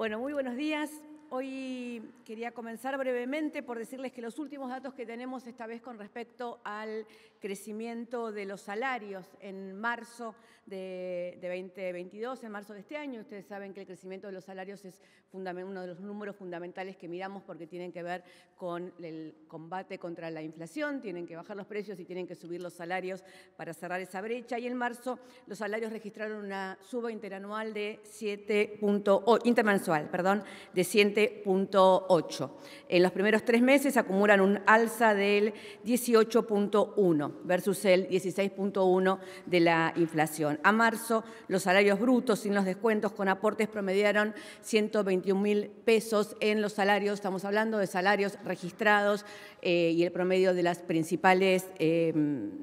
Bueno, muy buenos días hoy quería comenzar brevemente por decirles que los últimos datos que tenemos esta vez con respecto al crecimiento de los salarios en marzo de, 2022, en marzo de este año, ustedes saben que el crecimiento de los salarios es uno de los números fundamentales que miramos porque tienen que ver con el combate contra la inflación, tienen que bajar los precios y tienen que subir los salarios para cerrar esa brecha. Y en marzo los salarios registraron una suba interanual de 7. intermensual, perdón, de 7, en los primeros tres meses acumulan un alza del 18.1 versus el 16.1 de la inflación. A marzo, los salarios brutos sin los descuentos con aportes promediaron 121 mil pesos en los salarios, estamos hablando de salarios registrados eh, y el promedio de las principales eh,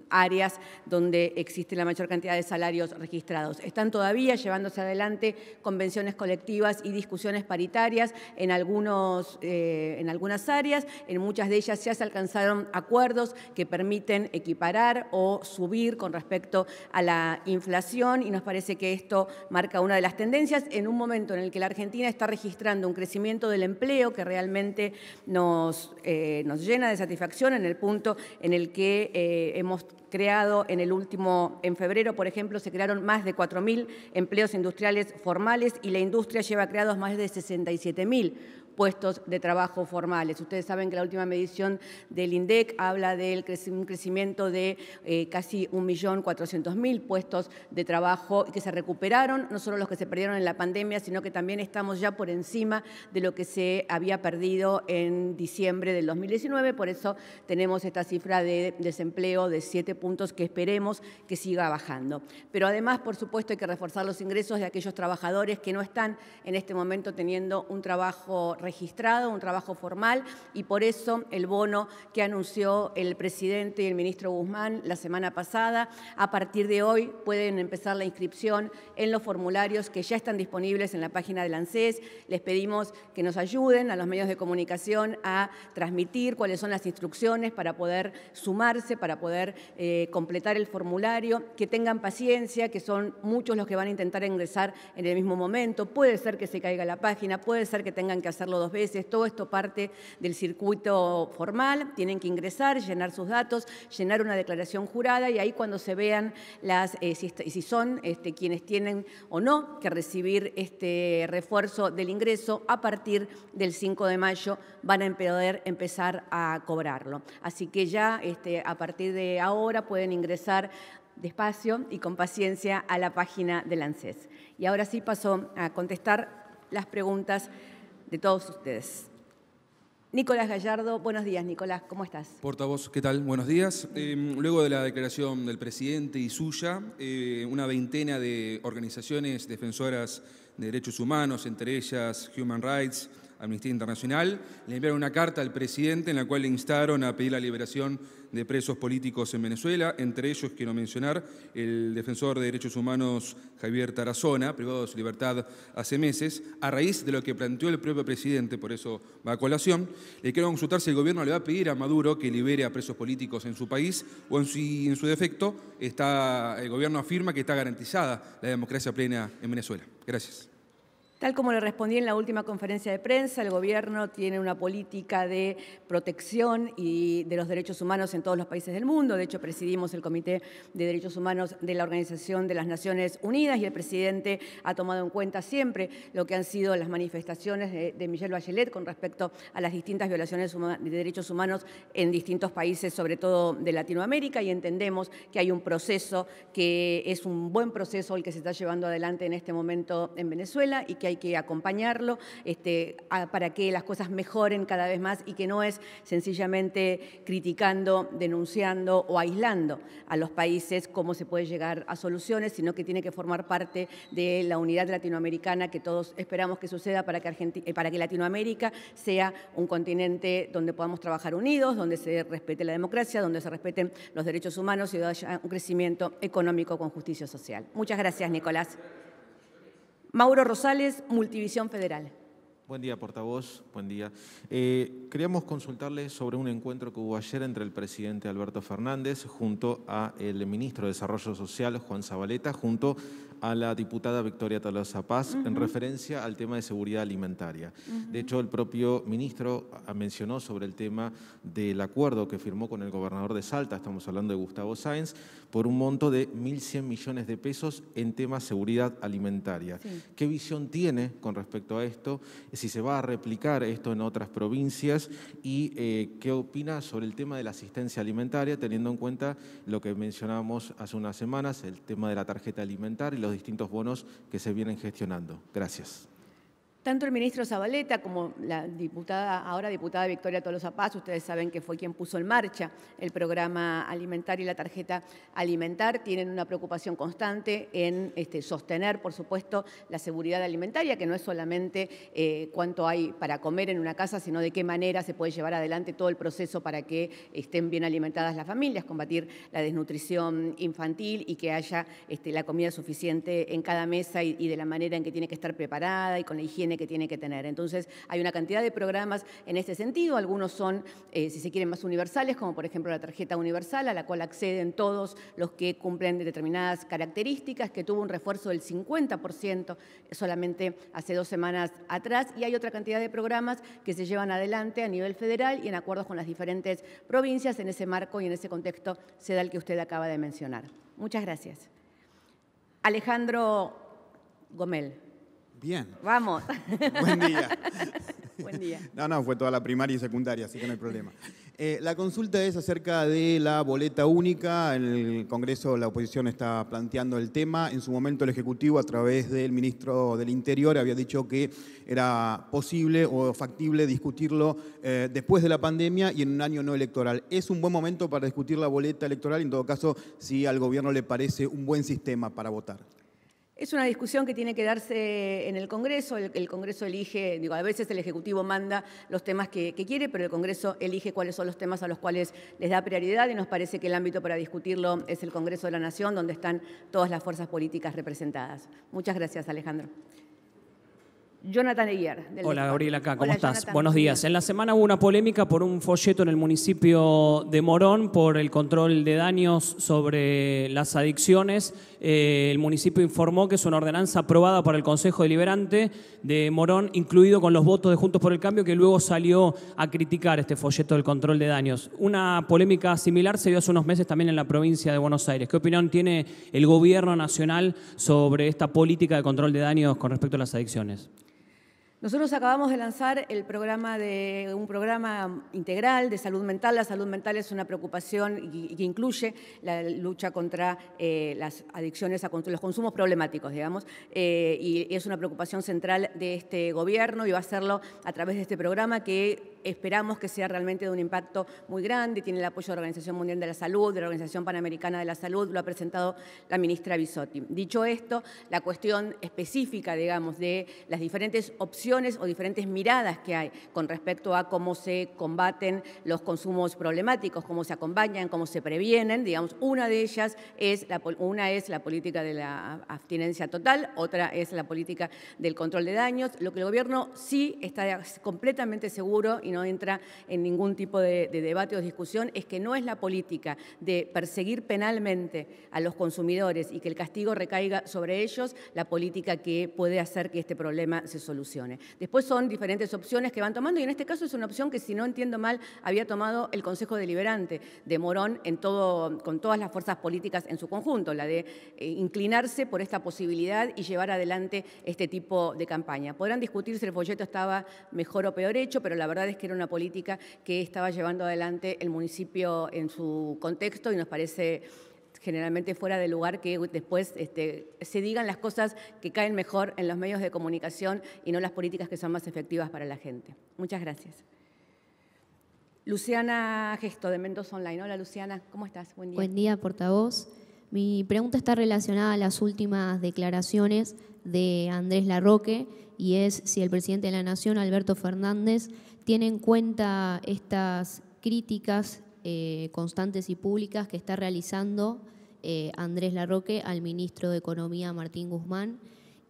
áreas donde existe la mayor cantidad de salarios registrados. Están todavía llevándose adelante convenciones colectivas y discusiones paritarias en en, algunos, eh, en algunas áreas, en muchas de ellas ya se alcanzaron acuerdos que permiten equiparar o subir con respecto a la inflación y nos parece que esto marca una de las tendencias en un momento en el que la Argentina está registrando un crecimiento del empleo que realmente nos, eh, nos llena de satisfacción en el punto en el que eh, hemos creado en el último, en febrero, por ejemplo, se crearon más de 4.000 empleos industriales formales y la industria lleva creados más de 67.000 puestos de trabajo formales. Ustedes saben que la última medición del INDEC habla del un crecimiento de eh, casi 1.400.000 puestos de trabajo que se recuperaron, no solo los que se perdieron en la pandemia, sino que también estamos ya por encima de lo que se había perdido en diciembre del 2019. Por eso tenemos esta cifra de desempleo de 7 puntos que esperemos que siga bajando. Pero además, por supuesto, hay que reforzar los ingresos de aquellos trabajadores que no están en este momento teniendo un trabajo registrado, un trabajo formal y por eso el bono que anunció el presidente y el ministro Guzmán la semana pasada, a partir de hoy pueden empezar la inscripción en los formularios que ya están disponibles en la página del ANSES. Les pedimos que nos ayuden a los medios de comunicación a transmitir cuáles son las instrucciones para poder sumarse, para poder eh, completar el formulario, que tengan paciencia, que son muchos los que van a intentar ingresar en el mismo momento. Puede ser que se caiga la página, puede ser que tengan que hacerlo dos veces, todo esto parte del circuito formal, tienen que ingresar, llenar sus datos, llenar una declaración jurada y ahí cuando se vean las, eh, si, son este, quienes tienen o no que recibir este refuerzo del ingreso, a partir del 5 de mayo van a poder empezar a cobrarlo. Así que ya este, a partir de ahora pueden ingresar despacio y con paciencia a la página del ANSES. Y ahora sí paso a contestar las preguntas de todos ustedes. Nicolás Gallardo, buenos días Nicolás, ¿cómo estás? Portavoz, ¿qué tal? Buenos días. Eh, luego de la declaración del presidente y suya, eh, una veintena de organizaciones defensoras de derechos humanos, entre ellas Human Rights, Amnistía Internacional, le enviaron una carta al presidente en la cual le instaron a pedir la liberación de presos políticos en Venezuela, entre ellos quiero mencionar el defensor de derechos humanos Javier Tarazona, privado de su libertad hace meses, a raíz de lo que planteó el propio presidente, por eso va a colación, le quiero consultar si el gobierno le va a pedir a Maduro que libere a presos políticos en su país o si en su defecto está, el gobierno afirma que está garantizada la democracia plena en Venezuela. Gracias. Tal como le respondí en la última conferencia de prensa, el gobierno tiene una política de protección y de los derechos humanos en todos los países del mundo. De hecho, presidimos el Comité de Derechos Humanos de la Organización de las Naciones Unidas y el presidente ha tomado en cuenta siempre lo que han sido las manifestaciones de, Michelle Bachelet con respecto a las distintas violaciones de derechos humanos en distintos países, sobre todo de Latinoamérica, y entendemos que hay un proceso que es un buen proceso el que se está llevando adelante en este momento en Venezuela y que hay que acompañarlo este, para que las cosas mejoren cada vez más y que no es sencillamente criticando, denunciando o aislando a los países cómo se puede llegar a soluciones, sino que tiene que formar parte de la unidad latinoamericana que todos esperamos que suceda para que, eh, para que Latinoamérica sea un continente donde podamos trabajar unidos, donde se respete la democracia, donde se respeten los derechos humanos y haya un crecimiento económico con justicia social. Muchas gracias, Nicolás. Mauro Rosales, Multivisión Federal. Buen día, portavoz. Buen día. Eh, queríamos consultarle sobre un encuentro que hubo ayer entre el presidente Alberto Fernández junto al ministro de Desarrollo Social, Juan Zabaleta, junto a la diputada Victoria Talosa Paz en referencia al tema de seguridad alimentaria. De hecho, el propio ministro ah, mencionó sobre el tema del acuerdo que firmó con el gobernador de Salta, estamos hablando de Gustavo Sáenz, por un monto de 1.100 millones de pesos en tema seguridad alimentaria. ¿Qué visión tiene con respecto a esto? Si se va a replicar esto en otras provincias y eh, qué opina sobre el tema de la asistencia alimentaria, teniendo en cuenta lo que mencionábamos hace unas semanas, el tema de la tarjeta alimentaria distintos bonos que se vienen gestionando. Gracias. Tanto el ministro Zabaleta como la diputada, ahora diputada Victoria Tolosa Paz, ustedes saben que fue quien puso en marcha el programa alimentario y la tarjeta alimentar, tienen una preocupación constante en este, sostener, por supuesto, la seguridad alimentaria, que no es solamente eh, cuánto hay para comer en una casa, sino de qué manera se puede llevar adelante todo el proceso para que estén bien alimentadas las familias, combatir la desnutrición infantil y que haya este, la comida suficiente en cada mesa y, y de la manera en que tiene que estar preparada y con la higiene que tiene que tener. Entonces, hay una cantidad de programas en ese sentido. Algunos son, eh, si se quieren, más universales, como por ejemplo la tarjeta universal, a la cual acceden todos los que cumplen determinadas características, que tuvo un refuerzo del 50% solamente hace dos semanas atrás. Y hay otra cantidad de programas que se llevan adelante a nivel federal y en acuerdos con las diferentes provincias. En ese marco y en ese contexto se da el que usted acaba de mencionar. Muchas gracias. Alejandro Gomel. Bien. Vamos. Buen día. Buen día. No, no, fue toda la primaria y secundaria, así que no hay problema. Eh, la consulta es acerca de la boleta única. En el Congreso la oposición está planteando el tema. En su momento el Ejecutivo, a través del ministro del Interior, había dicho que era posible o factible discutirlo eh, después de la pandemia y en un año no electoral. ¿Es un buen momento para discutir la boleta electoral? En todo caso, si al gobierno le parece un buen sistema para votar. Es una discusión que tiene que darse en el Congreso. El, Congreso elige, digo, a veces el Ejecutivo manda los temas que, quiere, pero el Congreso elige cuáles son los temas a los cuales les da prioridad y nos parece que el ámbito para discutirlo es el Congreso de la Nación, donde están todas las fuerzas políticas representadas. Muchas gracias, Alejandro. Jonathan Eyer. Hola Gabriela, acá, ¿cómo estás? Buenos días. En la semana hubo una polémica por un folleto en el municipio de Morón por el control de daños sobre las adicciones. Eh, el municipio informó que es una ordenanza aprobada por el Consejo Deliberante de Morón, incluido con los votos de Juntos por el Cambio, que luego salió a criticar este folleto del control de daños. Una polémica similar se dio hace unos meses también en la provincia de Buenos Aires. ¿Qué opinión tiene el gobierno nacional sobre esta política de control de daños con respecto a las adicciones? Nosotros acabamos de lanzar el programa de, un programa integral de salud mental. La salud mental es una preocupación que incluye la lucha contra eh, las adicciones a los consumos problemáticos, digamos, eh, y es una preocupación central de este gobierno y va a hacerlo a través de este programa que esperamos que sea realmente de un impacto muy grande, tiene el apoyo de la Organización Mundial de la Salud, de la Organización Panamericana de la Salud, lo ha presentado la ministra Bisotti. Dicho esto, la cuestión específica, digamos, de las diferentes opciones o diferentes miradas que hay con respecto a cómo se combaten los consumos problemáticos, cómo se acompañan, cómo se previenen, digamos, una de ellas es la, una es la política de la abstinencia total, otra es la política del control de daños. Lo que el gobierno sí está completamente seguro y no entra en ningún tipo de, debate o discusión, es que no es la política de perseguir penalmente a los consumidores y que el castigo recaiga sobre ellos la política que puede hacer que este problema se solucione. Después son diferentes opciones que van tomando y en este caso es una opción que, si no entiendo mal, había tomado el Consejo Deliberante de Morón con todas las fuerzas políticas en su conjunto, la de eh, inclinarse por esta posibilidad y llevar adelante este tipo de campaña. Podrán discutir si el folleto estaba mejor o peor hecho, pero la verdad es que era una política que estaba llevando adelante el municipio en su contexto y nos parece generalmente fuera de lugar que después este, se digan las cosas que caen mejor en los medios de comunicación y no las políticas que son más efectivas para la gente. Muchas gracias. Luciana Gesto, de Mendoza Online. Hola Luciana, ¿cómo estás? Buen día. Buen día, portavoz. Mi pregunta está relacionada a las últimas declaraciones de Andrés Larroque y es si el presidente de la Nación, Alberto Fernández, tiene en cuenta estas críticas eh, constantes y públicas que está realizando eh, Andrés Larroque al ministro de Economía Martín Guzmán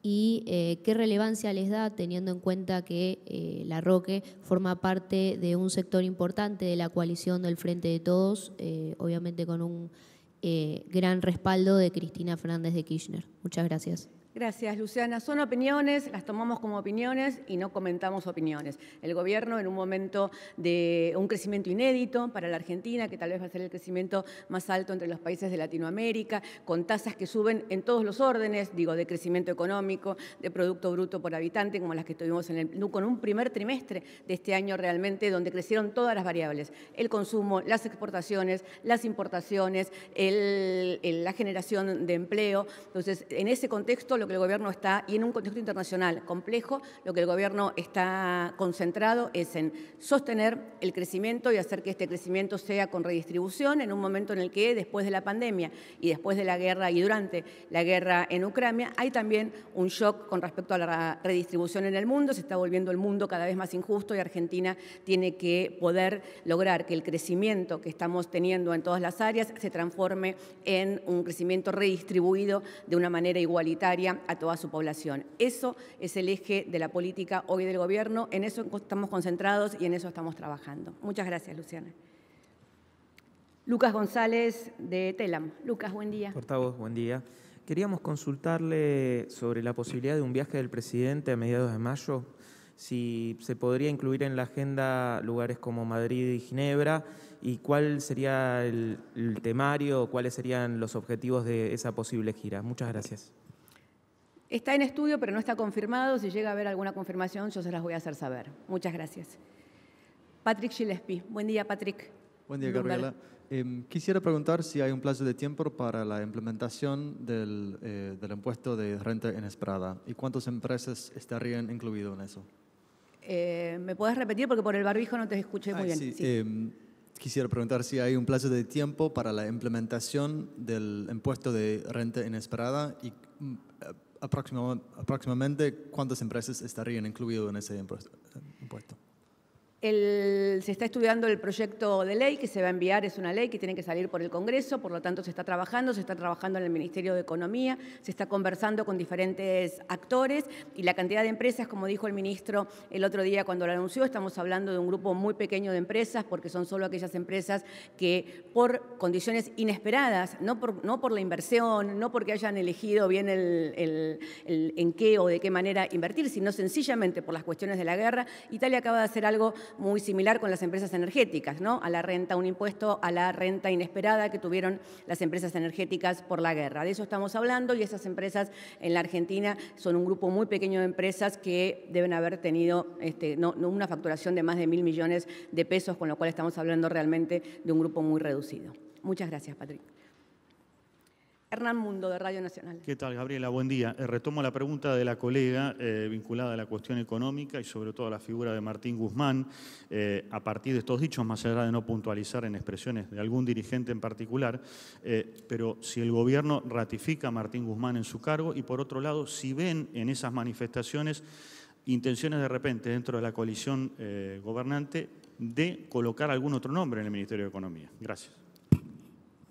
y eh, qué relevancia les da teniendo en cuenta que Larroque forma parte de un sector importante de la coalición del Frente de Todos, obviamente con un gran respaldo de Cristina Fernández de Kirchner. Muchas gracias. Gracias, Luciana. Son opiniones, las tomamos como opiniones y no comentamos opiniones. El gobierno en un momento de un crecimiento inédito para la Argentina, que tal vez va a ser el crecimiento más alto entre los países de Latinoamérica, con tasas que suben en todos los órdenes, digo, de crecimiento económico, de Producto Bruto por habitante, como las que tuvimos en el, con un primer trimestre de este año realmente, donde crecieron todas las variables, el consumo, las exportaciones, las importaciones, la generación de empleo. Entonces, en ese contexto lo que el gobierno está, y en un contexto internacional complejo, lo que el gobierno está concentrado es en sostener el crecimiento y hacer que este crecimiento sea con redistribución en un momento en el que después de la pandemia y después de la guerra y durante la guerra en Ucrania hay también un shock con respecto a la redistribución en el mundo, se está volviendo el mundo cada vez más injusto y Argentina tiene que poder lograr que el crecimiento que estamos teniendo en todas las áreas se transforme en un crecimiento redistribuido de una manera igualitaria a toda su población. Eso es el eje de la política hoy del gobierno, en eso estamos concentrados y en eso estamos trabajando. Muchas gracias, Luciana. Lucas González de Telam. Lucas, buen día. Portavoz, buen día. Queríamos consultarle sobre la posibilidad de un viaje del presidente a mediados de mayo, si se podría incluir en la agenda lugares como Madrid y Ginebra, y cuál sería el, el temario, cuáles serían los objetivos de esa posible gira. Muchas gracias. Está en estudio, pero no está confirmado. Si llega a haber alguna confirmación, yo se las voy a hacer saber. Muchas gracias. Patrick Gillespie. Buen día, Patrick. Buen día, Gabriela. quisiera preguntar si hay un plazo de tiempo para la implementación del, impuesto de renta inesperada y cuántas empresas estarían incluidas en eso. ¿Me puedes repetir? Porque por el barbijo no te escuché muy bien. Sí, quisiera preguntar si hay un plazo de tiempo para la implementación del impuesto de renta inesperada y aproximadamente cuántas empresas estarían incluidas en ese impuesto? El, se está estudiando el proyecto de ley que se va a enviar, es una ley que tiene que salir por el Congreso, por lo tanto se está trabajando, se está trabajando en el Ministerio de Economía, se está conversando con diferentes actores y la cantidad de empresas, como dijo el ministro el otro día cuando lo anunció, estamos hablando de un grupo muy pequeño de empresas porque son solo aquellas empresas que por condiciones inesperadas, no por, no por la inversión, no porque hayan elegido bien en qué o de qué manera invertir, sino sencillamente por las cuestiones de la guerra, Italia acaba de hacer algo muy similar con las empresas energéticas, ¿no? A la renta, un impuesto a la renta inesperada que tuvieron las empresas energéticas por la guerra. De eso estamos hablando y esas empresas en la Argentina son un grupo muy pequeño de empresas que deben haber tenido este, una facturación de más de mil millones de pesos, con lo cual estamos hablando realmente de un grupo muy reducido. Muchas gracias, Patrick. Hernán Mundo, de Radio Nacional. ¿Qué tal, Gabriela? Buen día. Eh, retomo la pregunta de la colega eh, vinculada a la cuestión económica y sobre todo a la figura de Martín Guzmán. Eh, a partir de estos dichos, más allá de no puntualizar en expresiones de algún dirigente en particular, pero si el gobierno ratifica a Martín Guzmán en su cargo y por otro lado, si ven en esas manifestaciones intenciones de repente dentro de la coalición gobernante de colocar algún otro nombre en el Ministerio de Economía. Gracias.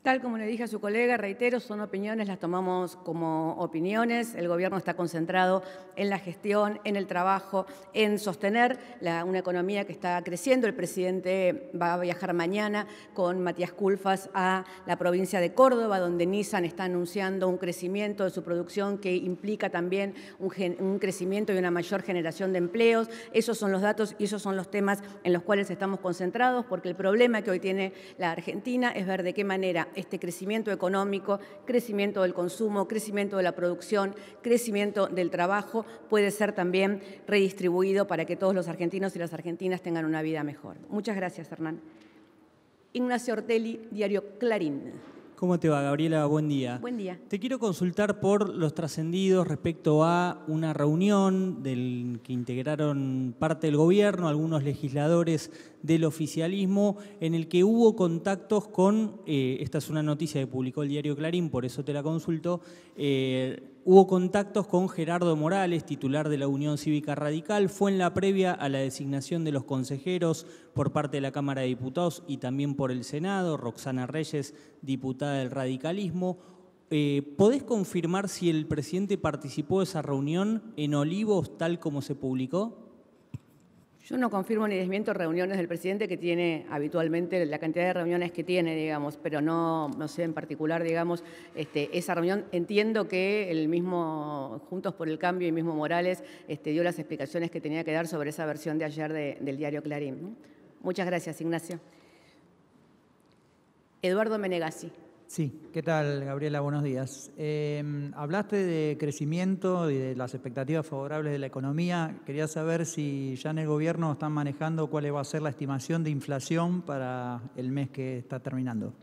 Tal como le dije a su colega, reitero, son opiniones, las tomamos como opiniones. El gobierno está concentrado en la gestión, en el trabajo, en sostener una economía que está creciendo. El presidente va a viajar mañana con Matías Culfas a la provincia de Córdoba, donde Nissan está anunciando un crecimiento de su producción que implica también un crecimiento y una mayor generación de empleos. Esos son los datos y esos son los temas en los cuales estamos concentrados, porque el problema que hoy tiene la Argentina es ver de qué manera este crecimiento económico, crecimiento del consumo, crecimiento de la producción, crecimiento del trabajo, puede ser también redistribuido para que todos los argentinos y las argentinas tengan una vida mejor. Muchas gracias, Hernán. Ignacio Ortelli, Diario Clarín. ¿Cómo te va, Gabriela? Buen día. Buen día. Te quiero consultar por los trascendidos respecto a una reunión del que integraron parte del gobierno, algunos legisladores del oficialismo, en el que hubo contactos con, eh, esta es una noticia que publicó el diario Clarín, por eso te la consulto, eh, Hubo contactos con Gerardo Morales, titular de la Unión Cívica Radical. Fue en la previa a la designación de los consejeros por parte de la Cámara de Diputados y también por el Senado. Roxana Reyes, diputada del radicalismo. Eh, ¿Podés confirmar si el presidente participó de esa reunión en Olivos tal como se publicó? Yo no confirmo ni desmiento reuniones del presidente que tiene habitualmente la cantidad de reuniones que tiene, digamos, pero no, no sé en particular, digamos, este, esa reunión. Entiendo que el mismo Juntos por el Cambio y mismo Morales este, dio las explicaciones que tenía que dar sobre esa versión de ayer del diario Clarín. Muchas gracias, Ignacio. Eduardo Menegasi. Sí, ¿qué tal Gabriela? Buenos días. Em, hablaste de crecimiento y de las expectativas favorables de la economía. Quería saber si ya en el gobierno están manejando cuál va a ser la estimación de inflación para el mes que está terminando.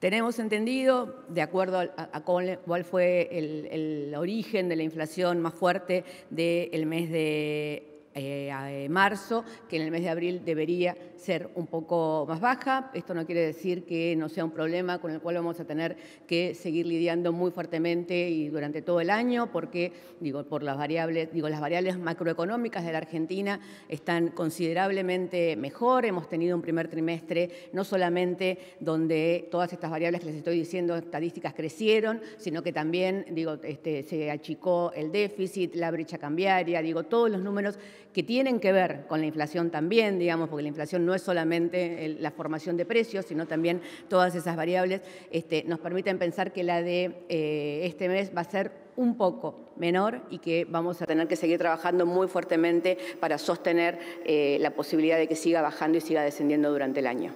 Tenemos entendido, de acuerdo a, cuál fue el, origen de la inflación más fuerte del mes de eh, marzo, que en el mes de abril debería ser un poco más baja. Esto no quiere decir que no sea un problema con el cual vamos a tener que seguir lidiando muy fuertemente y durante todo el año, porque digo, por las variables, digo, las variables macroeconómicas de la Argentina están considerablemente mejor. Hemos tenido un primer trimestre no solamente donde todas estas variables que les estoy diciendo, estadísticas crecieron, sino que también digo, este, se achicó el déficit, la brecha cambiaria, digo, todos los números que tienen que ver con la inflación también, digamos, porque la inflación no no es solamente la formación de precios, sino también todas esas variables, este, nos permiten pensar que la de eh, este mes va a ser un poco menor y que vamos a tener que seguir trabajando muy fuertemente para sostener eh, la posibilidad de que siga bajando y siga descendiendo durante el año.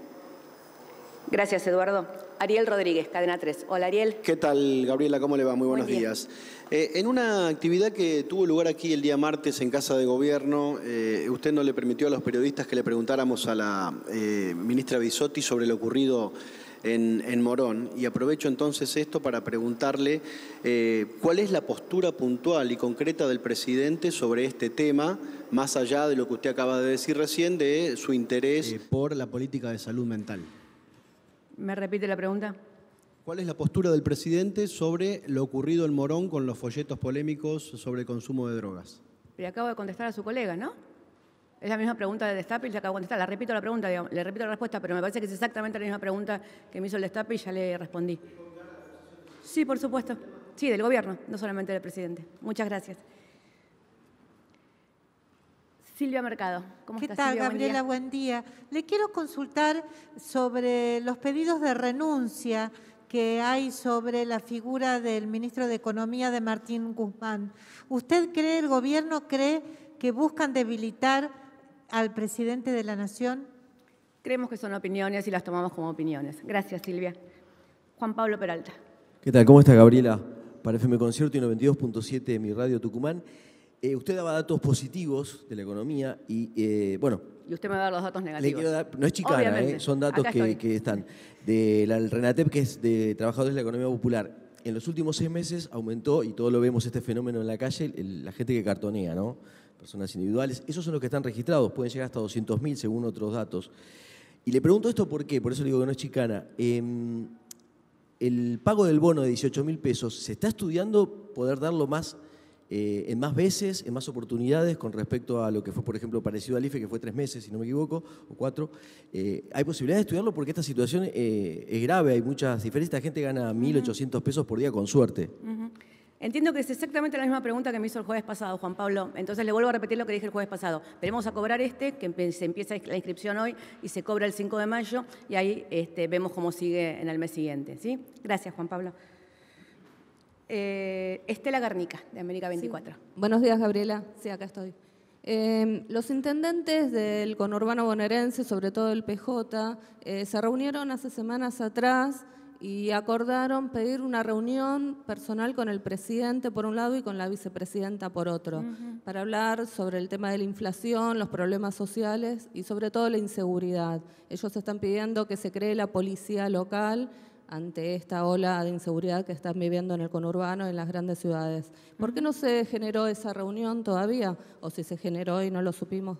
Gracias, Eduardo. Ariel Rodríguez, Cadena 3. Hola, Ariel. ¿Qué tal, Gabriela? ¿Cómo le va? Muy buenos días. Eh, en una actividad que tuvo lugar aquí el día martes en Casa de Gobierno, eh, usted no le permitió a los periodistas que le preguntáramos a la eh, ministra Bisotti sobre lo ocurrido en, Morón. Y aprovecho entonces esto para preguntarle cuál es la postura puntual y concreta del presidente sobre este tema, más allá de lo que usted acaba de decir recién, de su interés por la política de salud mental. ¿Me repite la pregunta? ¿Cuál es la postura del presidente sobre lo ocurrido en Morón con los folletos polémicos sobre el consumo de drogas? Le acabo de contestar a su colega, ¿no? Es la misma pregunta de Destape y le acabo de contestar. La repito la pregunta, le repito la respuesta, pero me parece que es exactamente la misma pregunta que me hizo el y ya le respondí. Sí, por supuesto. Sí, del gobierno, no solamente del presidente. Muchas gracias. Silvia Mercado. ¿Cómo ¿Qué tal, Gabriela? Buen día. Le quiero consultar sobre los pedidos de renuncia que hay sobre la figura del ministro de Economía de Martín Guzmán. ¿Usted cree, el gobierno cree que buscan debilitar al presidente de la Nación? Creemos que son opiniones y las tomamos como opiniones. Gracias, Silvia. Juan Pablo Peralta. ¿Qué tal? ¿Cómo está, Gabriela? Para FM Concierto y 92.7 de mi radio Tucumán. Eh, usted daba datos positivos de la economía y, eh, bueno... Y usted me va a dar los datos negativos. no es chicana, ¿eh? son datos que, están. De RENATEP, que es de Trabajadores de la Economía Popular, en los últimos seis meses aumentó, y todos lo vemos este fenómeno en la calle, la gente que cartonea, ¿no? Personas individuales. Esos son los que están registrados, pueden llegar hasta 200.000 según otros datos. Y le pregunto esto por qué, por eso le digo que no es chicana. Em, el pago del bono de 18.000 pesos, ¿se está estudiando poder darlo más eh, en más veces, en más oportunidades con respecto a lo que fue, por ejemplo, parecido al IFE, que fue tres meses, si no me equivoco, o cuatro. Eh, hay posibilidad de estudiarlo porque esta situación eh, es grave, hay muchas diferencias. Esta gente gana 1.800 pesos por día con suerte. Entiendo que es exactamente la misma pregunta que me hizo el jueves pasado, Juan Pablo. Entonces le vuelvo a repetir lo que dije el jueves pasado. Veremos a cobrar este, que se empieza la inscripción hoy y se cobra el 5 de mayo, y ahí este, vemos cómo sigue en el mes siguiente. ¿sí? Gracias, Juan Pablo. Eh, Estela Garnica, de América 24. Buenos días, Gabriela. Sí, acá estoy. Em, los intendentes del conurbano bonaerense, sobre todo el PJ, eh, se reunieron hace semanas atrás y acordaron pedir una reunión personal con el presidente por un lado y con la vicepresidenta por otro, para hablar sobre el tema de la inflación, los problemas sociales y sobre todo la inseguridad. Ellos están pidiendo que se cree la policía local ante esta ola de inseguridad que están viviendo en el conurbano, en las grandes ciudades. ¿Por qué no se generó esa reunión todavía? ¿O si se generó y no lo supimos?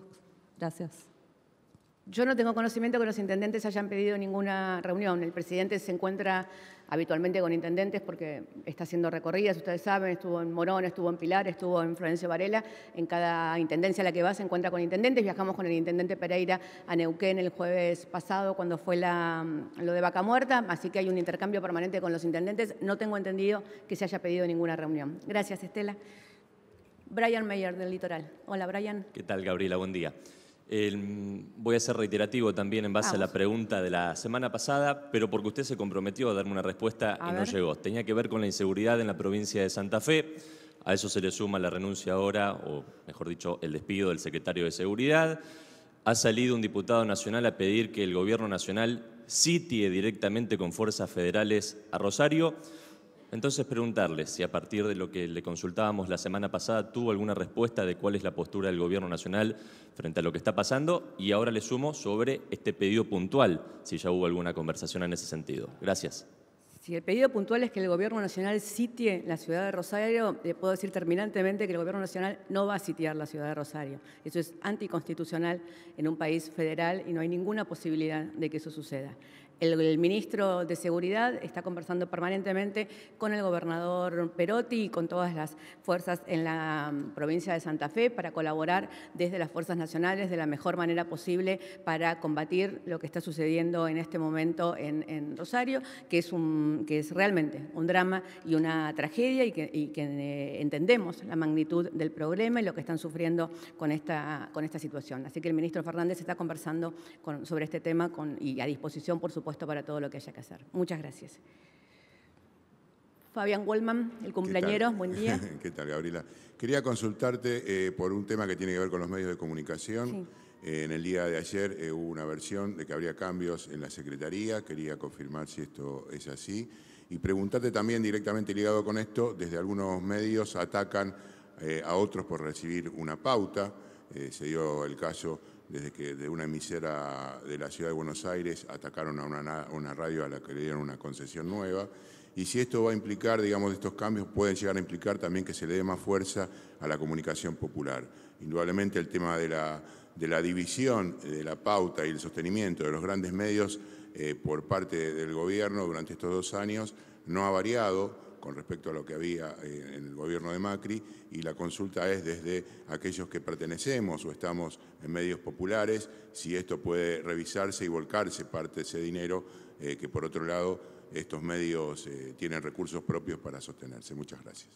Gracias. Yo no tengo conocimiento que los intendentes hayan pedido ninguna reunión. El presidente se encuentra habitualmente con intendentes porque está haciendo recorridas, ustedes saben, estuvo en Morón, estuvo en Pilar, estuvo en Florencio Varela, en cada intendencia a la que va se encuentra con intendentes, viajamos con el intendente Pereira a Neuquén el jueves pasado cuando fue la, lo de Vaca Muerta, así que hay un intercambio permanente con los intendentes, no tengo entendido que se haya pedido ninguna reunión. Gracias, Estela. Brian Mayer del Litoral. Hola, Brian. ¿Qué tal, Gabriela? Buen día voy a ser reiterativo también en base a la pregunta de la semana pasada, pero porque usted se comprometió a darme una respuesta y no llegó. Tenía que ver con la inseguridad en la provincia de Santa Fe. A eso se le suma la renuncia ahora, o mejor dicho, el despido del secretario de Seguridad. Ha salido un diputado nacional a pedir que el gobierno nacional sitie directamente con fuerzas federales a Rosario. Entonces preguntarle si a partir de lo que le consultábamos la semana pasada tuvo alguna respuesta de cuál es la postura del Gobierno Nacional frente a lo que está pasando y ahora le sumo sobre este pedido puntual, si ya hubo alguna conversación en ese sentido. Gracias. Si el pedido puntual es que el Gobierno Nacional sitie la ciudad de Rosario, le puedo decir terminantemente que el Gobierno Nacional no va a sitiar la ciudad de Rosario. Eso es anticonstitucional en un país federal y no hay ninguna posibilidad de que eso suceda. El, ministro de Seguridad está conversando permanentemente con el gobernador Perotti y con todas las fuerzas en la mm, provincia de Santa Fe para colaborar desde las fuerzas nacionales de la mejor manera posible para combatir lo que está sucediendo en este momento en, Rosario, que es, realmente un drama y una tragedia y que, eh, entendemos la magnitud del problema y lo que están sufriendo con esta, situación. Así que el ministro Fernández está conversando sobre este tema y a disposición, por supuesto, puesto para todo lo que haya que hacer. Muchas gracias. Fabián Wellman, el cumpleañero, buen día. ¿Qué tal, Gabriela? Quería consultarte eh, por un tema que tiene que ver con los medios de comunicación. Eh, en el día de ayer eh, hubo una versión de que habría cambios en la Secretaría, quería confirmar si esto es así. Y preguntarte también directamente ligado con esto, desde algunos medios atacan a otros por recibir una pauta. se dio el caso desde que de una emisora de la ciudad de Buenos Aires atacaron a una, radio a la que le dieron una concesión nueva. Y si esto va a implicar, digamos, estos cambios pueden llegar a implicar también que se le dé más fuerza a la comunicación popular. Indudablemente el tema de la, de la división, eh, de la pauta y el sostenimiento de los grandes medios eh, por parte del gobierno durante estos dos años no ha variado con respecto a lo que había eh, en el gobierno de Macri y la consulta es desde aquellos que pertenecemos o estamos en medios populares, si esto puede revisarse y volcarse parte de ese dinero eh, que por otro lado estos medios eh, tienen recursos propios para sostenerse. Muchas gracias.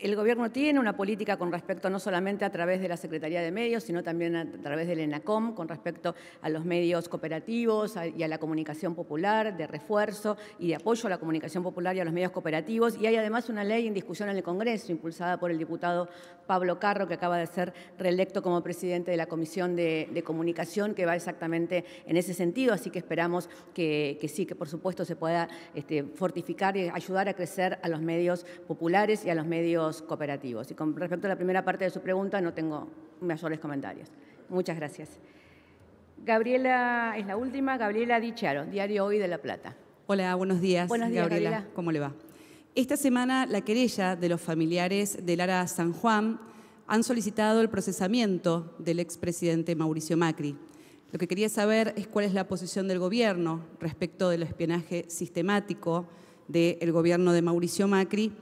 El gobierno tiene una política con respecto no solamente a través de la Secretaría de Medios, sino también a través del ENACOM, con respecto a los medios cooperativos y a la comunicación popular, de refuerzo y de apoyo a la comunicación popular y a los medios cooperativos. Y hay además una ley en discusión en el Congreso, impulsada por el diputado Pablo Carro, que acaba de ser reelecto como presidente de la Comisión de, Comunicación, que va exactamente en ese sentido. Así que esperamos que, sí, que por supuesto se pueda este, fortificar y ayudar a crecer a los medios populares y a los medios cooperativos. Y con respecto a la primera parte de su pregunta, no tengo mayores comentarios. Muchas gracias. Gabriela es la última, Gabriela Dicharo, Diario Hoy de La Plata. Hola, buenos días. Buenos días, Gabriela. Gabriela. ¿Cómo le va? Esta semana la querella de los familiares de Lara San Juan han solicitado el procesamiento del expresidente Mauricio Macri. Lo que quería saber es cuál es la posición del gobierno respecto del espionaje sistemático del gobierno de Mauricio Macri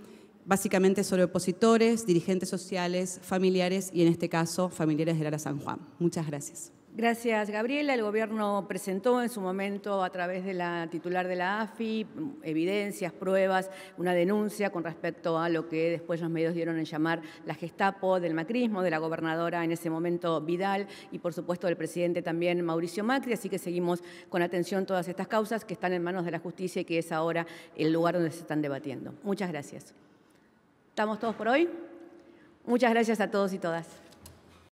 básicamente sobre opositores, dirigentes sociales, familiares y en este caso familiares de Lara San Juan. Muchas gracias. Gracias, Gabriela. El gobierno presentó en su momento a través de la titular de la AFI evidencias, pruebas, una denuncia con respecto a lo que después los medios dieron en llamar la Gestapo del macrismo, de la gobernadora en ese momento Vidal y por supuesto del presidente también Mauricio Macri. Así que seguimos con atención todas estas causas que están en manos de la justicia y que es ahora el lugar donde se están debatiendo. Muchas gracias. ¿Estamos todos por hoy? Muchas gracias a todos y todas.